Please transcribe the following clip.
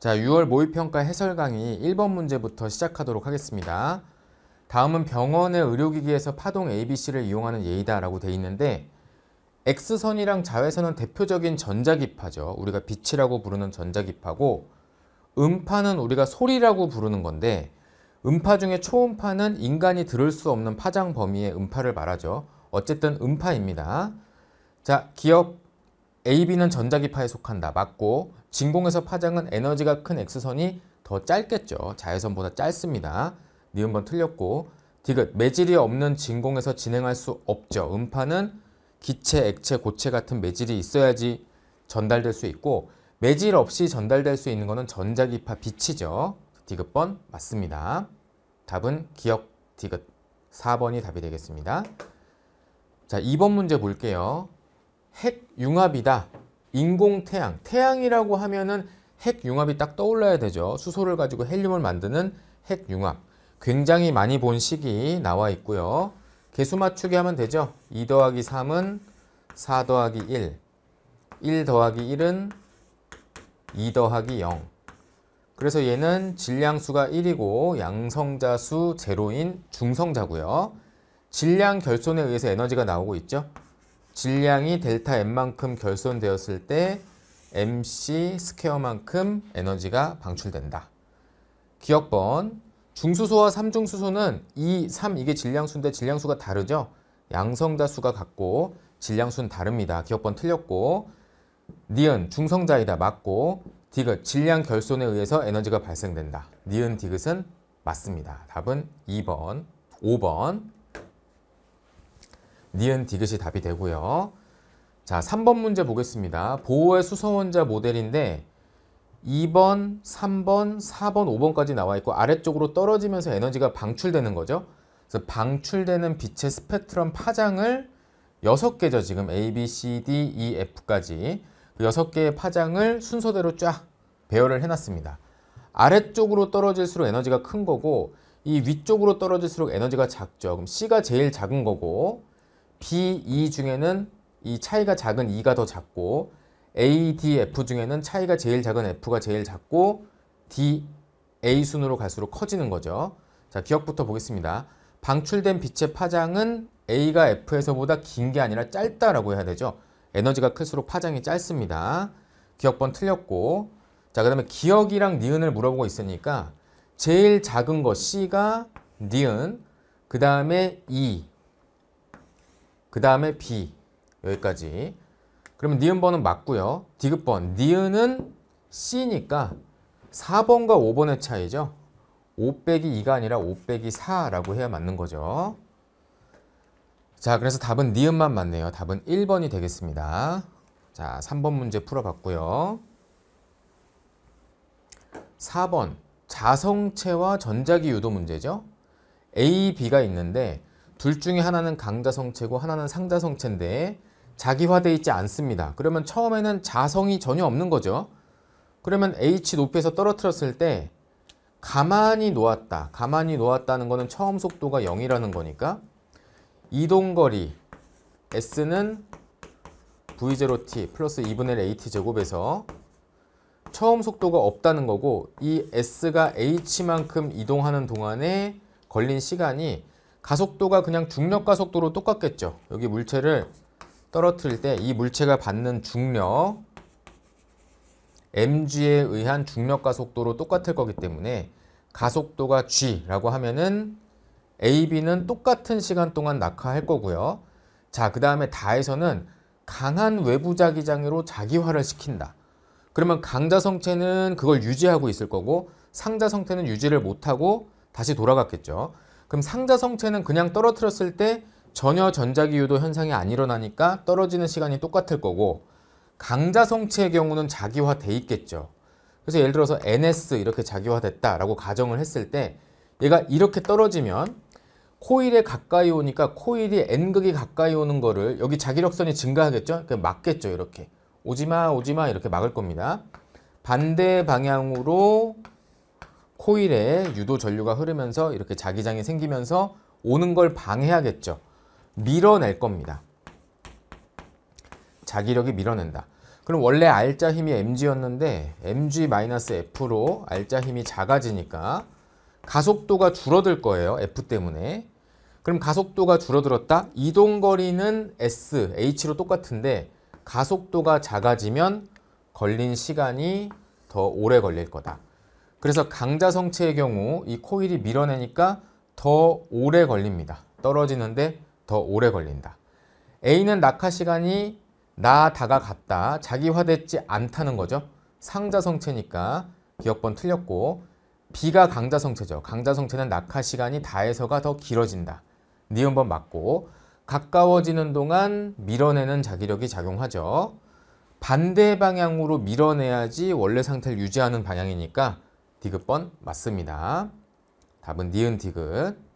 자, 6월 모의평가 해설 강의 1번 문제부터 시작하도록 하겠습니다. 다음은 병원의 의료기기에서 파동 ABC를 이용하는 예이다라고 돼 있는데 X선이랑 자외선은 대표적인 전자기파죠. 우리가 빛이라고 부르는 전자기파고 음파는 우리가 소리라고 부르는 건데 음파 중에 초음파는 인간이 들을 수 없는 파장 범위의 음파를 말하죠. 어쨌든 음파입니다. 자, 기억 AB는 전자기파에 속한다. 맞고 진공에서 파장은 에너지가 큰 X선이 더 짧겠죠. 자외선보다 짧습니다. 니은번 틀렸고 디귿 매질이 없는 진공에서 진행할 수 없죠. 음파는 기체, 액체, 고체 같은 매질이 있어야지 전달될 수 있고 매질 없이 전달될 수 있는 것은 전자기파 빛이죠. 디귿번 맞습니다. 답은 기억 디귿 4번이 답이 되겠습니다. 자, 2번 문제 볼게요. 핵융합이다. 인공태양. 태양이라고 하면은 핵융합이 딱 떠올라야 되죠. 수소를 가지고 헬륨을 만드는 핵융합. 굉장히 많이 본 식이 나와 있고요. 개수 맞추기 하면 되죠. 2 더하기 3은 4 더하기 1. 1 더하기 1은 2 더하기 0. 그래서 얘는 질량수가 1이고 양성자 수 제로인 중성자고요. 질량 결손에 의해서 에너지가 나오고 있죠. 질량이 델타 M만큼 결손되었을 때 MC 스퀘어만큼 에너지가 방출된다. 기억번 중수소와 삼중수소는 2, 3 이게 질량수인데 질량수가 다르죠. 양성자수가 같고 질량수는 다릅니다. 기억번 틀렸고 니은 중성자이다 맞고 디귿 질량 결손에 의해서 에너지가 발생된다. 니은 디귿은 맞습니다. 답은 2번, 5번 니은 디귿이 답이 되고요. 자, 3번 문제 보겠습니다. 보호의 수소원자 모델인데 2번, 3번, 4번, 5번까지 나와 있고 아래쪽으로 떨어지면서 에너지가 방출되는 거죠. 그래서 방출되는 빛의 스펙트럼 파장을 6개죠. 지금 A, B, C, D, E, F까지 그 6개의 파장을 순서대로 쫙 배열을 해놨습니다. 아래쪽으로 떨어질수록 에너지가 큰 거고 이 위쪽으로 떨어질수록 에너지가 작죠. 그럼 C가 제일 작은 거고 B, E 중에는 이 차이가 작은 E가 더 작고 A, D, F 중에는 차이가 제일 작은 F가 제일 작고 D, A 순으로 갈수록 커지는 거죠. 자, 기억부터 보겠습니다. 방출된 빛의 파장은 A가 F에서보다 긴 게 아니라 짧다라고 해야 되죠. 에너지가 클수록 파장이 짧습니다. 기억번 틀렸고 자, 그 다음에 기억이랑 니은을 물어보고 있으니까 제일 작은 거 C가 니은 그 다음에 E 그 다음에 B 여기까지 그러면 니은 번은 맞고요 디귿 번 니은은 C니까 4번과 5번의 차이죠 5 빼기 2가 아니라 5 빼기 4라고 해야 맞는 거죠 자 그래서 답은 니은만 맞네요 답은 1번이 되겠습니다 자 3번 문제 풀어봤고요 4번 자성체와 전자기 유도 문제죠 A, B가 있는데 둘 중에 하나는 강자성체고 하나는 상자성체인데 자기화되어 있지 않습니다. 그러면 처음에는 자성이 전혀 없는 거죠. 그러면 H 높이에서 떨어뜨렸을 때 가만히 놓았다. 가만히 놓았다는 거는 처음 속도가 0이라는 거니까 이동거리 S는 V0t 플러스 2분의 AT 제곱에서 처음 속도가 없다는 거고 이 S가 H만큼 이동하는 동안에 걸린 시간이 가속도가 그냥 중력 가속도로 똑같겠죠. 여기 물체를 떨어뜨릴 때 이 물체가 받는 중력 mg에 의한 중력 가속도로 똑같을 거기 때문에 가속도가 g라고 하면은 ab는 똑같은 시간 동안 낙하할 거고요. 자, 그 다음에 다에서는 강한 외부 자기장으로 자기화를 시킨다. 그러면 강자성체는 그걸 유지하고 있을 거고 상자성체는 유지를 못하고 다시 돌아갔겠죠. 그럼 상자 성체는 그냥 떨어뜨렸을 때 전혀 전자기 유도 현상이 안 일어나니까 떨어지는 시간이 똑같을 거고 강자 성체의 경우는 자기화돼 있겠죠. 그래서 예를 들어서 NS 이렇게 자기화됐다라고 가정을 했을 때 얘가 이렇게 떨어지면 코일에 가까이 오니까 코일이 N극이 가까이 오는 거를 여기 자기력선이 증가하겠죠? 그러니 막겠죠 이렇게 오지마 오지마 이렇게 막을 겁니다. 반대 방향으로 코일에 유도 전류가 흐르면서 이렇게 자기장이 생기면서 오는 걸 방해하겠죠. 밀어낼 겁니다. 자기력이 밀어낸다. 그럼 원래 R자 힘이 mg였는데 mg-f로 R자 힘이 작아지니까 가속도가 줄어들 거예요. F 때문에. 그럼 가속도가 줄어들었다? 이동거리는 S, H로 똑같은데 가속도가 작아지면 걸린 시간이 더 오래 걸릴 거다. 그래서 강자 성체의 경우 이 코일이 밀어내니까 더 오래 걸립니다. 떨어지는데 더 오래 걸린다. A는 낙하 시간이 나 다가갔다. 자기 화됐지 않다는 거죠. 상자 성체니까 기억번 틀렸고 B가 강자 성체죠. 강자 성체는 낙하 시간이 다에서가 더 길어진다. 니은번 맞고 가까워지는 동안 밀어내는 자기력이 작용하죠. 반대 방향으로 밀어내야지 원래 상태를 유지하는 방향이니까 디귿번 맞습니다. 답은 니은 디귿.